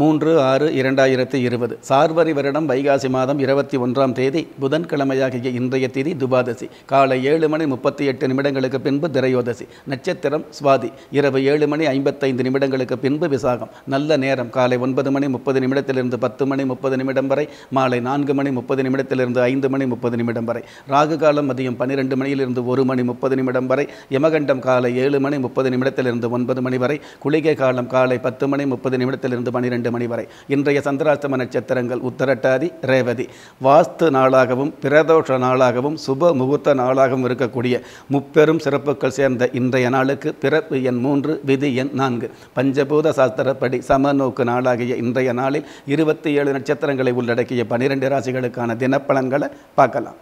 மூன்று ஆறு இரண்டாயிரத்தி இருபது சார்வரி வருடம் வைகாசி மாதம் இருபத்தி ஒன்றாம் தேதி புதன்கிழமையாகிய இன்றைய தேதி துபாதசி காலை ஏழு மணி முப்பத்தி எட்டு நிமிடங்களுக்கு பின்பு திரையோதசி நட்சத்திரம் சுவாதி இரவு ஏழு மணி ஐம்பத்தைந்து நிமிடங்களுக்கு பின்பு விசாகம் நல்ல நேரம் காலை ஒன்பது மணி முப்பது நிமிடத்திலிருந்து பத்து மணி முப்பது நிமிடம் வரை மாலை நான்கு மணி முப்பது நிமிடத்திலிருந்து ஐந்து மணி முப்பது நிமிடம் வரை ராகு காலம் மதியம் பன்னிரெண்டு மணியிலிருந்து ஒரு மணி முப்பது நிமிடம் வரை யமகண்டம் காலை ஏழு மணி முப்பது நிமிடத்திலிருந்து ஒன்பது மணி வரை குளிகை காலம் காலை பத்து மணி முப்பது நிமிடத்திலிருந்து பன்னிரெண்டு பன்னிரெண்டு மணி வரை இன்றைய சந்திராஷ்டம நட்சத்திரங்கள் உத்தரட்டாதி ரேவதி வாஸ்து நாளாகவும் பிரதோஷ நாளாகவும் சுப முகூர்த்த நாளாகவும் இருக்கக்கூடிய முப்பெரும் சிறப்புகள் சேர்ந்த இன்றைய நாளுக்கு பிறப்பு எண் மூன்று விதி எண் நான்கு பஞ்சபூத சாஸ்திரப்படி சமநோக்கு நாளாகிய இன்றைய நாளில் இருபத்தி ஏழு நட்சத்திரங்களை உள்ளடக்கிய பனிரெண்டு ராசிகளுக்கான தினப்பலன்களை பார்க்கலாம்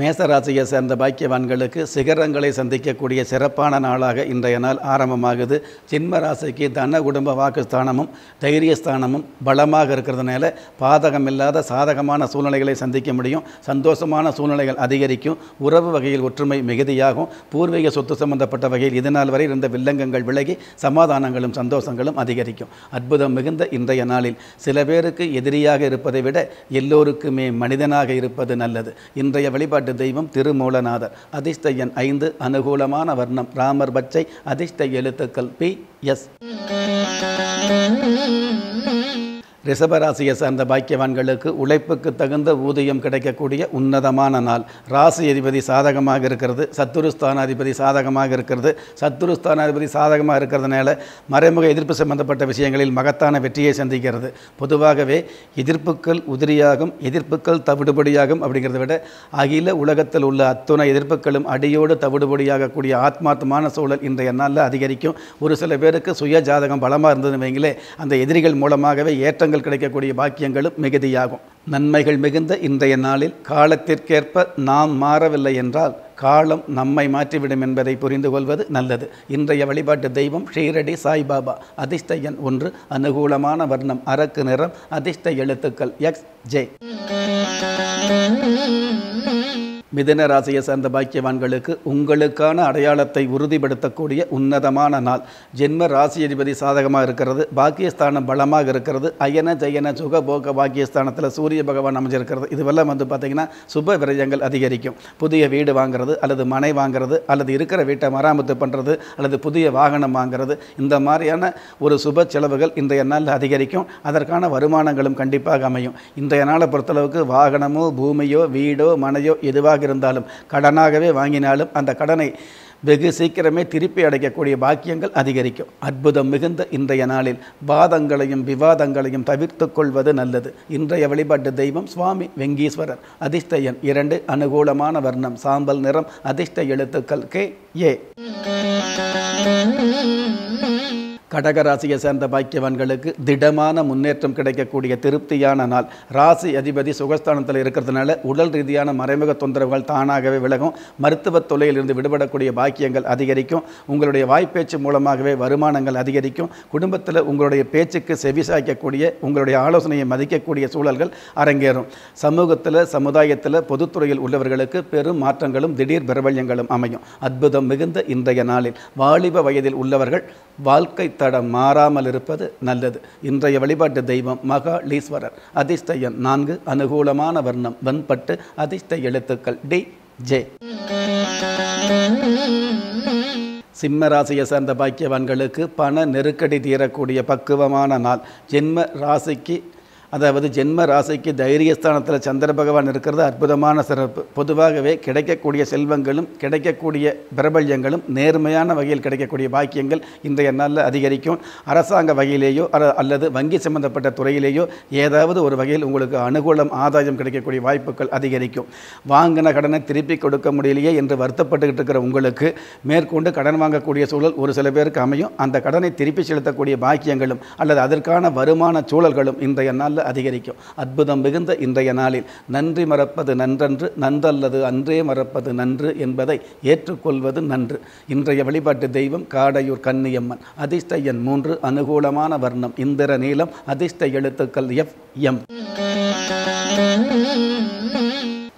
மேசராசியை சேர்ந்த பாக்கியவான்களுக்கு சிகரங்களை சந்திக்கக்கூடிய சிறப்பான நாளாக இன்றைய நாள் ஆரம்பமாகுது சிம்ம ராசிக்கு தன குடும்ப வாக்குஸ்தானமும் தைரியஸ்தானமும் பலமாக இருக்கிறதுனால பாதகம் இல்லாத சாதகமான சூழ்நிலைகளை சந்திக்க முடியும் சந்தோஷமான சூழ்நிலைகள் அதிகரிக்கும் உறவு வகையில் ஒற்றுமை மிகுதியாகும் பூர்வீக சொத்து சம்பந்தப்பட்ட வகையில் இதனால் வரை இருந்த வில்லங்கங்கள் விலகி சமாதானங்களும் சந்தோஷங்களும் அதிகரிக்கும் அற்புதம் மிகுந்த இன்றைய நாளில் சில பேருக்கு எதிரியாக இருப்பதை விட எல்லோருக்குமே மனிதனாக இருப்பது நல்லது இன்றைய வழிபாடு வழிபாட்டு தெய்வம் திருமூலநாதர் அதிர்ஷ்ட எண் ஐந்து அனுகூலமான வர்ணம் ராமர் பச்சை அதிர்ஷ்ட எழுத்துக்கள் பி எஸ் ரிஷபராசியை சார்ந்த பாக்கியவான்களுக்கு உழைப்புக்கு தகுந்த ஊதியம் கிடைக்கக்கூடிய உன்னதமான நாள் ராசி அதிபதி சாதகமாக இருக்கிறது சத்துருஸ்தானாதிபதி சாதகமாக இருக்கிறது சத்துருஸ்தானாதிபதி சாதகமாக இருக்கிறதுனால மறைமுக எதிர்ப்பு சம்பந்தப்பட்ட விஷயங்களில் மகத்தான வெற்றியை சந்திக்கிறது பொதுவாகவே எதிர்ப்புகள் உதிரியாகும் எதிர்ப்புகள் தவிடுபடியாகும் அப்படிங்கிறத விட அகில உலகத்தில் உள்ள அத்துணை எதிர்ப்புகளும் அடியோடு தவிடுபடியாகக்கூடிய ஆத்மார்த்தமான சூழல் இன்றைய நாளில் அதிகரிக்கும் ஒரு சில பேருக்கு சுய ஜாதகம் பலமாக இருந்ததுன்னு வைங்களே அந்த எதிரிகள் மூலமாகவே ஏற்றங்கள் குடும்பங்கள் கிடைக்கக்கூடிய பாக்கியங்களும் மிகுதியாகும் நன்மைகள் மிகுந்த இன்றைய நாளில் காலத்திற்கேற்ப நாம் மாறவில்லை என்றால் காலம் நம்மை மாற்றிவிடும் என்பதை புரிந்து கொள்வது நல்லது இன்றைய வழிபாட்டு தெய்வம் ஷீரடி சாய்பாபா அதிர்ஷ்ட எண் ஒன்று அனுகூலமான வர்ணம் அரக்கு நிறம் அதிர்ஷ்ட எழுத்துக்கள் எக்ஸ் ஜே மிதன ராசியை சார்ந்த பாக்கியவான்களுக்கு உங்களுக்கான அடையாளத்தை உறுதிப்படுத்தக்கூடிய உன்னதமான நாள் ஜென்ம ராசி அதிபதி சாதகமாக இருக்கிறது பாக்கியஸ்தானம் பலமாக இருக்கிறது அயன ஜெயன சுக போக பாக்கியஸ்தானத்தில் சூரிய பகவான் அமைஞ்சிருக்கிறது இதுவெல்லாம் வந்து பார்த்திங்கன்னா சுப விரயங்கள் அதிகரிக்கும் புதிய வீடு வாங்குறது அல்லது மனை வாங்குறது அல்லது இருக்கிற வீட்டை மராமத்து பண்ணுறது அல்லது புதிய வாகனம் வாங்குறது இந்த மாதிரியான ஒரு சுப செலவுகள் இன்றைய நாளில் அதிகரிக்கும் அதற்கான வருமானங்களும் கண்டிப்பாக அமையும் இன்றைய நாளை பொறுத்தளவுக்கு வாகனமோ பூமியோ வீடோ மனையோ எதுவாக இருந்தாலும் கடனாகவே வாங்கினாலும் அந்த கடனை வெகு சீக்கிரமே திருப்பி அடைக்கக்கூடிய பாக்கியங்கள் அதிகரிக்கும் அற்புதம் மிகுந்த இன்றைய நாளில் வாதங்களையும் விவாதங்களையும் தவிர்த்து கொள்வது நல்லது இன்றைய வழிபாட்டு தெய்வம் சுவாமி வெங்கீஸ்வரர் அதிர்ஷ்ட எண் இரண்டு அனுகூலமான வர்ணம் சாம்பல் நிறம் அதிர்ஷ்ட எழுத்துக்கள் கே ஏ கடகராசியை சேர்ந்த பாக்கியவான்களுக்கு திடமான முன்னேற்றம் கிடைக்கக்கூடிய திருப்தியான நாள் ராசி அதிபதி சுகஸ்தானத்தில் இருக்கிறதுனால உடல் ரீதியான மறைமுக தொந்தரவுகள் தானாகவே விலகும் மருத்துவ தொல்லையிலிருந்து விடுபடக்கூடிய பாக்கியங்கள் அதிகரிக்கும் உங்களுடைய வாய்ப்பேச்சு மூலமாகவே வருமானங்கள் அதிகரிக்கும் குடும்பத்தில் உங்களுடைய பேச்சுக்கு செவிசாய்க்கக்கூடிய உங்களுடைய ஆலோசனையை மதிக்கக்கூடிய சூழல்கள் அரங்கேறும் சமூகத்தில் சமுதாயத்தில் பொதுத்துறையில் உள்ளவர்களுக்கு பெரும் மாற்றங்களும் திடீர் பிரபல்யங்களும் அமையும் அற்புதம் மிகுந்த இன்றைய நாளில் வாலிப வயதில் உள்ளவர்கள் வாழ்க்கை தடம் மாறாமல் இருப்பது நல்லது இன்றைய வழிபாட்டு தெய்வம் மகாளீஸ்வரர் அதிர்ஷ்ட எண் நான்கு அனுகூலமான வர்ணம் வெண்பட்டு அதிர்ஷ்ட எழுத்துக்கள் டி ஜே சிம்ம ராசியை சேர்ந்த பாக்கியவான்களுக்கு பண நெருக்கடி தீரக்கூடிய பக்குவமான நாள் ஜென்ம ராசிக்கு அதாவது ஜென்ம ராசிக்கு தைரியஸ்தானத்தில் சந்திர பகவான் இருக்கிறது அற்புதமான சிறப்பு பொதுவாகவே கிடைக்கக்கூடிய செல்வங்களும் கிடைக்கக்கூடிய பிரபல்யங்களும் நேர்மையான வகையில் கிடைக்கக்கூடிய பாக்கியங்கள் இன்றைய நாளில் அதிகரிக்கும் அரசாங்க வகையிலேயோ அல்லது வங்கி சம்பந்தப்பட்ட துறையிலேயோ ஏதாவது ஒரு வகையில் உங்களுக்கு அனுகூலம் ஆதாயம் கிடைக்கக்கூடிய வாய்ப்புகள் அதிகரிக்கும் வாங்கின கடனை திருப்பி கொடுக்க முடியலையே என்று வருத்தப்பட்டுக்கிட்டு இருக்கிற உங்களுக்கு மேற்கொண்டு கடன் வாங்கக்கூடிய சூழல் ஒரு சில பேருக்கு அமையும் அந்த கடனை திருப்பி செலுத்தக்கூடிய பாக்கியங்களும் அல்லது அதற்கான வருமான சூழல்களும் இன்றைய நாளில் அதிகரிக்கும் அற்புதம் மிகுந்த இன்றைய நாளில் நன்றி மறப்பது நன்றன்று நன்றல்லது அன்றே மறப்பது நன்று என்பதை ஏற்றுக்கொள்வது நன்று இன்றைய வழிபாட்டு தெய்வம் காடையூர் கன்னியம்மன் அதிர்ஷ்ட எண் மூன்று அனுகூலமான வர்ணம் இந்திர நீளம் அதிர்ஷ்ட எழுத்துக்கள் எஃப் எம்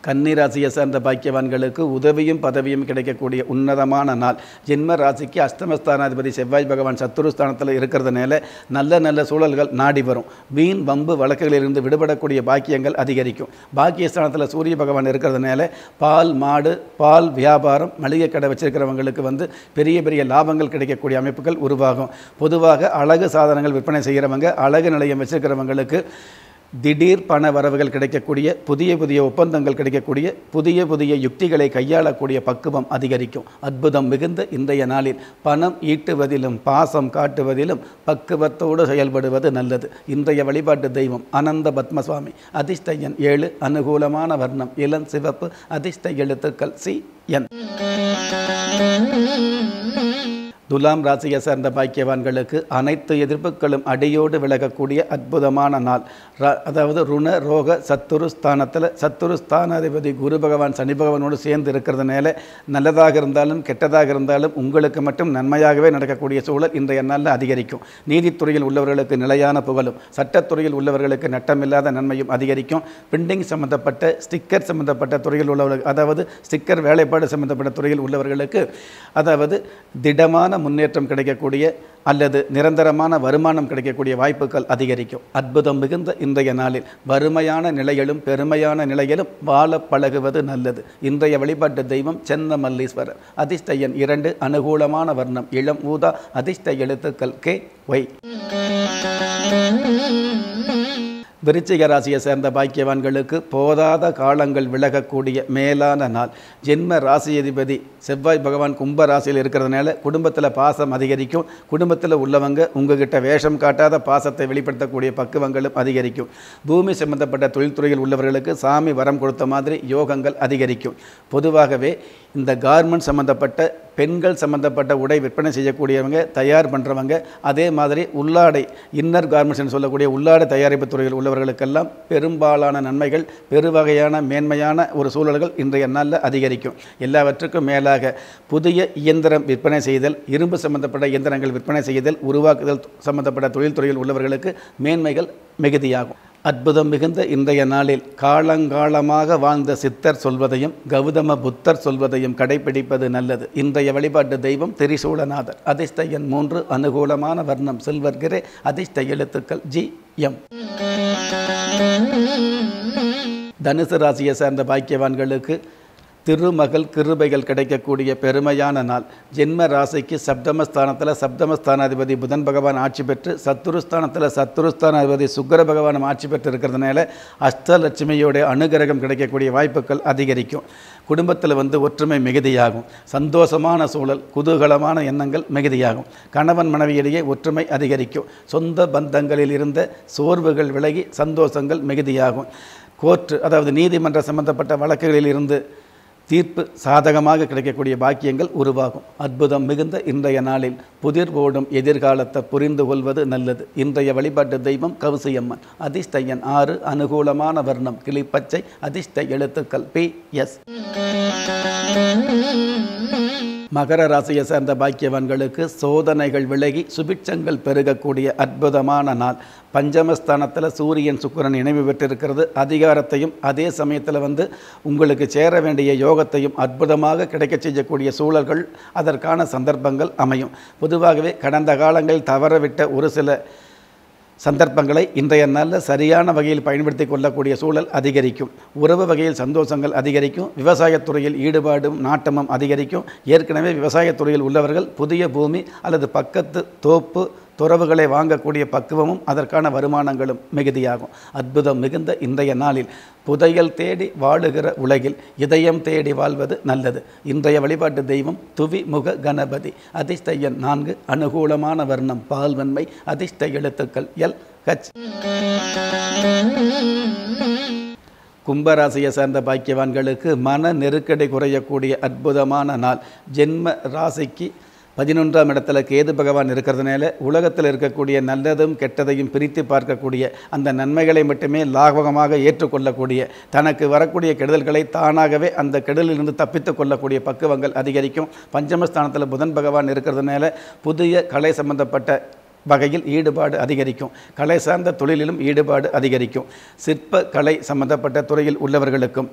கன்னிராசியை சேர்ந்த பாக்கியவான்களுக்கு உதவியும் பதவியும் கிடைக்கக்கூடிய உன்னதமான நாள் ஜென்ம ராசிக்கு அஷ்டமஸ்தானாதிபதி செவ்வாய் பகவான் சத்துருஸ்தானத்தில் இருக்கிறதுனால நல்ல நல்ல சூழல்கள் நாடி வரும் வீண் வம்பு வழக்குகளிலிருந்து விடுபடக்கூடிய பாக்கியங்கள் அதிகரிக்கும் பாக்கியஸ்தானத்தில் சூரிய பகவான் இருக்கிறதுனால பால் மாடு பால் வியாபாரம் மளிகை கடை வச்சிருக்கிறவங்களுக்கு வந்து பெரிய பெரிய லாபங்கள் கிடைக்கக்கூடிய அமைப்புகள் உருவாகும் பொதுவாக அழகு சாதனங்கள் விற்பனை செய்கிறவங்க அழகு நிலையம் வச்சிருக்கிறவங்களுக்கு திடீர் பண வரவுகள் கிடைக்கக்கூடிய புதிய புதிய ஒப்பந்தங்கள் கிடைக்கக்கூடிய புதிய புதிய யுக்திகளை கையாளக்கூடிய பக்குவம் அதிகரிக்கும் அற்புதம் மிகுந்த இன்றைய நாளில் பணம் ஈட்டுவதிலும் பாசம் காட்டுவதிலும் பக்குவத்தோடு செயல்படுவது நல்லது இன்றைய வழிபாட்டு தெய்வம் அனந்த பத்மசுவாமி அதிர்ஷ்டயன் ஏழு அனுகூலமான வர்ணம் இளம் சிவப்பு அதிர்ஷ்ட எழுத்துக்கள் சி என் துலாம் ராசியை சேர்ந்த பாக்கியவான்களுக்கு அனைத்து எதிர்ப்புகளும் அடியோடு விலகக்கூடிய அற்புதமான நாள் அதாவது ருண ரோக சத்துரு ஸ்தானத்தில் சத்துரு ஸ்தானாதிபதி குரு பகவான் சனி பகவானோடு சேர்ந்து இருக்கிறதுனால நல்லதாக இருந்தாலும் கெட்டதாக இருந்தாலும் உங்களுக்கு மட்டும் நன்மையாகவே நடக்கக்கூடிய சூழல் இன்றைய நாளில் அதிகரிக்கும் நீதித்துறையில் உள்ளவர்களுக்கு நிலையான புகழும் சட்டத்துறையில் உள்ளவர்களுக்கு நட்டமில்லாத நன்மையும் அதிகரிக்கும் பிரிண்டிங் சம்மந்தப்பட்ட ஸ்டிக்கர் சம்மந்தப்பட்ட துறையில் உள்ளவர்கள் அதாவது ஸ்டிக்கர் வேலைப்பாடு சம்மந்தப்பட்ட துறையில் உள்ளவர்களுக்கு அதாவது திடமான நிரந்தரமான முன்னேற்றம் கிடைக்கக்கூடிய அல்லது நிரந்தரமான வருமானம் கிடைக்கக்கூடிய வாய்ப்புகள் அதிகரிக்கும் அற்புதம் மிகுந்த இன்றைய நாளில் வறுமையான நிலையிலும் பெருமையான நிலையிலும் வாழ பழகுவது நல்லது இன்றைய வழிபாட்டு தெய்வம் சென்ன மல்லீஸ்வரர் அதிர்ஷ்ட இரண்டு அனுகூலமான வர்ணம் இளம் ஊதா அதிர்ஷ்ட எழுத்துக்கள் கே ஒய் விருச்சிக ராசியை சேர்ந்த பாக்கியவான்களுக்கு போதாத காலங்கள் விலகக்கூடிய மேலான நாள் ஜென்ம ராசி அதிபதி செவ்வாய் பகவான் கும்ப ராசியில் இருக்கிறதுனால குடும்பத்தில் பாசம் அதிகரிக்கும் குடும்பத்தில் உள்ளவங்க உங்ககிட்ட வேஷம் காட்டாத பாசத்தை வெளிப்படுத்தக்கூடிய பக்குவங்களும் அதிகரிக்கும் பூமி சம்பந்தப்பட்ட தொழில்துறையில் உள்ளவர்களுக்கு சாமி வரம் கொடுத்த மாதிரி யோகங்கள் அதிகரிக்கும் பொதுவாகவே இந்த கார்மெண்ட் சம்பந்தப்பட்ட பெண்கள் சம்மந்தப்பட்ட உடை விற்பனை செய்யக்கூடியவங்க தயார் பண்ணுறவங்க அதே மாதிரி உள்ளாடை இன்னர் கார்மெண்ட்ஸ்னு சொல்லக்கூடிய உள்ளாடை தயாரிப்பு துறையில் உள்ளவர்களுக்கெல்லாம் பெரும்பாலான நன்மைகள் பெருவகையான மேன்மையான ஒரு சூழல்கள் இன்றைய நாளில் அதிகரிக்கும் எல்லாவற்றுக்கும் மேலாக புதிய இயந்திரம் விற்பனை செய்தல் இரும்பு சம்பந்தப்பட்ட இயந்திரங்கள் விற்பனை செய்தல் உருவாக்குதல் சம்பந்தப்பட்ட தொழில்துறையில் உள்ளவர்களுக்கு மேன்மைகள் மிகுதியாகும் அற்புதம் மிகுந்த இன்றைய நாளில் காலங்காலமாக வாழ்ந்த சித்தர் சொல்வதையும் கௌதம புத்தர் சொல்வதையும் கடைபிடிப்பது நல்லது இன்றைய வழிபாட்டு தெய்வம் திரிசூலநாதர் அதிர்ஷ்ட எண் மூன்று அனுகூலமான வர்ணம் சில்வர் அதிர்ஷ்ட எழுத்துக்கள் ஜி எம் தனுசு ராசியை சேர்ந்த பாக்கியவான்களுக்கு திருமகள் கிருபைகள் கிடைக்கக்கூடிய பெருமையான நாள் ஜென்ம ராசிக்கு சப்தமஸ்தானத்தில் சப்தமஸ்தானாதிபதி புதன் பகவான் ஆட்சி பெற்று சத்துருஸ்தானத்தில் சத்துருஸ்தானாதிபதி சுக்கர பகவானும் ஆட்சி பெற்று இருக்கிறதுனால அஷ்டலட்சுமியோடைய அனுகிரகம் கிடைக்கக்கூடிய வாய்ப்புகள் அதிகரிக்கும் குடும்பத்தில் வந்து ஒற்றுமை மிகுதியாகும் சந்தோஷமான சூழல் குதூகலமான எண்ணங்கள் மிகுதியாகும் கணவன் மனைவியிடையே ஒற்றுமை அதிகரிக்கும் சொந்த பந்தங்களில் இருந்த சோர்வுகள் விலகி சந்தோஷங்கள் மிகுதியாகும் கோர்ட்டு அதாவது நீதிமன்ற சம்பந்தப்பட்ட வழக்குகளில் இருந்து தீர்ப்பு சாதகமாக கிடைக்கக்கூடிய பாக்கியங்கள் உருவாகும் அற்புதம் மிகுந்த இன்றைய நாளில் புதிர் ஓடும் எதிர்காலத்தை புரிந்து கொள்வது நல்லது இன்றைய வழிபாட்டு தெய்வம் கவுசியம்மன் அதிர்ஷ்டையன் ஆறு அனுகூலமான வர்ணம் கிளிப்பச்சை அதிர்ஷ்ட எழுத்துக்கள் பி எஸ் மகர ராசியை சேர்ந்த பாக்கியவான்களுக்கு சோதனைகள் விலகி சுபிட்சங்கள் பெருகக்கூடிய அற்புதமான நாள் பஞ்சமஸ்தானத்தில் சூரியன் சுக்கரன் இணைவு பெற்றிருக்கிறது அதிகாரத்தையும் அதே சமயத்தில் வந்து உங்களுக்கு சேர வேண்டிய யோகத்தையும் அற்புதமாக கிடைக்க செய்யக்கூடிய சூழல்கள் அதற்கான சந்தர்ப்பங்கள் அமையும் பொதுவாகவே கடந்த காலங்களில் தவறவிட்ட ஒரு சில சந்தர்ப்பங்களை இன்றைய நாளில் சரியான வகையில் பயன்படுத்தி கொள்ளக்கூடிய சூழல் அதிகரிக்கும் உறவு வகையில் சந்தோஷங்கள் அதிகரிக்கும் விவசாயத்துறையில் ஈடுபாடும் நாட்டமும் அதிகரிக்கும் ஏற்கனவே விவசாயத்துறையில் உள்ளவர்கள் புதிய பூமி அல்லது பக்கத்து தோப்பு துறவுகளை வாங்கக்கூடிய பக்குவமும் அதற்கான வருமானங்களும் மிகுதியாகும் அற்புதம் மிகுந்த இன்றைய நாளில் புதையல் தேடி வாழுகிற உலகில் இதயம் தேடி வாழ்வது நல்லது இன்றைய வழிபாட்டு தெய்வம் துவி முக கணபதி அதிர்ஷ்டையன் நான்கு அனுகூலமான வர்ணம் பால்வன்மை அதிர்ஷ்ட எழுத்துக்கள் எல் ஹச் கும்பராசியை சேர்ந்த பாக்கியவான்களுக்கு மன நெருக்கடி குறையக்கூடிய அற்புதமான நாள் ஜென்ம ராசிக்கு பதினொன்றாம் இடத்துல கேது பகவான் இருக்கிறதுனால உலகத்தில் இருக்கக்கூடிய நல்லதும் கெட்டதையும் பிரித்து பார்க்கக்கூடிய அந்த நன்மைகளை மட்டுமே லாபகமாக ஏற்றுக்கொள்ளக்கூடிய தனக்கு வரக்கூடிய கெடுதல்களை தானாகவே அந்த கெடுதலிலிருந்து தப்பித்து கொள்ளக்கூடிய பக்குவங்கள் அதிகரிக்கும் பஞ்சமஸ்தானத்தில் புதன் பகவான் இருக்கிறதுனால புதிய கலை சம்பந்தப்பட்ட வகையில் ஈடுபாடு அதிகரிக்கும் கலை சார்ந்த தொழிலிலும் ஈடுபாடு அதிகரிக்கும் சிற்ப கலை சம்பந்தப்பட்ட துறையில் உள்ளவர்களுக்கும்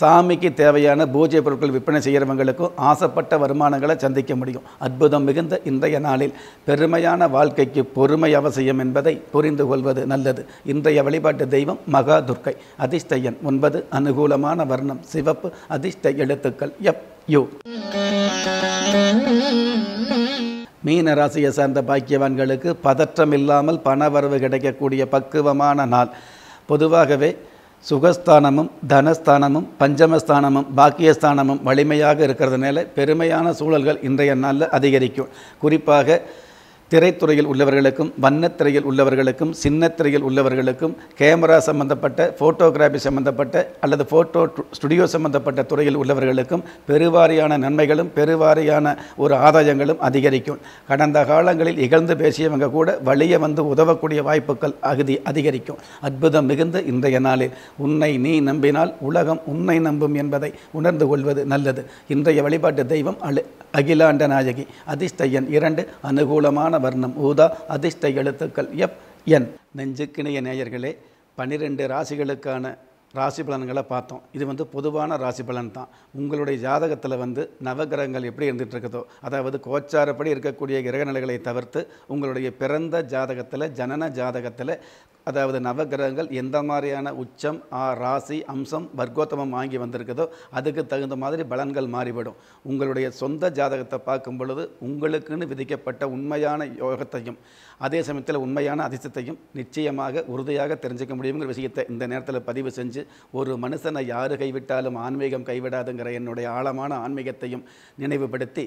சாமிக்கு தேவையான பூஜை பொருட்கள் விற்பனை செய்கிறவங்களுக்கும் ஆசைப்பட்ட வருமானங்களை சந்திக்க முடியும் அற்புதம் மிகுந்த இன்றைய நாளில் பெருமையான வாழ்க்கைக்கு பொறுமை அவசியம் என்பதை புரிந்து கொள்வது நல்லது இன்றைய வழிபாட்டு தெய்வம் மகா துர்க்கை அதிஷ்டையன் ஒன்பது அனுகூலமான வர்ணம் சிவப்பு அதிர்ஷ்ட எழுத்துக்கள் எப் யூ மீன ராசியை சார்ந்த பாக்கியவான்களுக்கு பதற்றம் இல்லாமல் பணவரவு கிடைக்கக்கூடிய பக்குவமான நாள் பொதுவாகவே சுகஸ்தானமும் தனஸ்தானமும் பஞ்சமஸ்தானமும் பாக்கியஸ்தானமும் வலிமையாக இருக்கிறதுனால பெருமையான சூழல்கள் இன்றைய நாளில் அதிகரிக்கும் குறிப்பாக திரைத்துறையில் உள்ளவர்களுக்கும் வண்ணத்திரையில் உள்ளவர்களுக்கும் சின்னத்திரையில் உள்ளவர்களுக்கும் கேமரா சம்பந்தப்பட்ட ஃபோட்டோகிராஃபி சம்பந்தப்பட்ட அல்லது ஃபோட்டோ ஸ்டுடியோ சம்பந்தப்பட்ட துறையில் உள்ளவர்களுக்கும் பெருவாரியான நன்மைகளும் பெருவாரியான ஒரு ஆதாயங்களும் அதிகரிக்கும் கடந்த காலங்களில் இகழ்ந்து பேசியவங்க கூட வழியை வந்து உதவக்கூடிய வாய்ப்புகள் அகுதி அதிகரிக்கும் அற்புதம் மிகுந்த இன்றைய நாளில் உன்னை நீ நம்பினால் உலகம் உன்னை நம்பும் என்பதை உணர்ந்து கொள்வது நல்லது இன்றைய வழிபாட்டு தெய்வம் அழு அகிலாண்ட நாயகி அதிர்ஷ்ட இரண்டு அனுகூலமான வர்ணம் ஊதா அதிர்ஷ்ட எழுத்துக்கள் எப் என் நெஞ்சுக்கிணைய நேயர்களே பன்னிரெண்டு ராசிகளுக்கான ராசி பலன்களை பார்த்தோம் இது வந்து பொதுவான ராசி பலன் தான் உங்களுடைய ஜாதகத்தில் வந்து நவகிரகங்கள் எப்படி இருந்துகிட்டு இருக்குதோ அதாவது கோச்சாரப்படி இருக்கக்கூடிய கிரகநிலைகளை தவிர்த்து உங்களுடைய பிறந்த ஜாதகத்தில் ஜனன ஜாதகத்தில் அதாவது நவகிரகங்கள் எந்த மாதிரியான உச்சம் ராசி அம்சம் வர்க்கோத்தமம் வாங்கி வந்திருக்குதோ அதுக்கு தகுந்த மாதிரி பலன்கள் மாறிவிடும் உங்களுடைய சொந்த ஜாதகத்தை பார்க்கும் பொழுது உங்களுக்குன்னு விதிக்கப்பட்ட உண்மையான யோகத்தையும் அதே சமயத்தில் உண்மையான அதிர்ஷ்டத்தையும் நிச்சயமாக உறுதியாக தெரிஞ்சுக்க முடியுங்கிற விஷயத்தை இந்த நேரத்தில் பதிவு செஞ்சு ஒரு மனுஷனை யார் கைவிட்டாலும் ஆன்மீகம் கைவிடாதுங்கிற என்னுடைய ஆழமான ஆன்மீகத்தையும் நினைவுபடுத்தி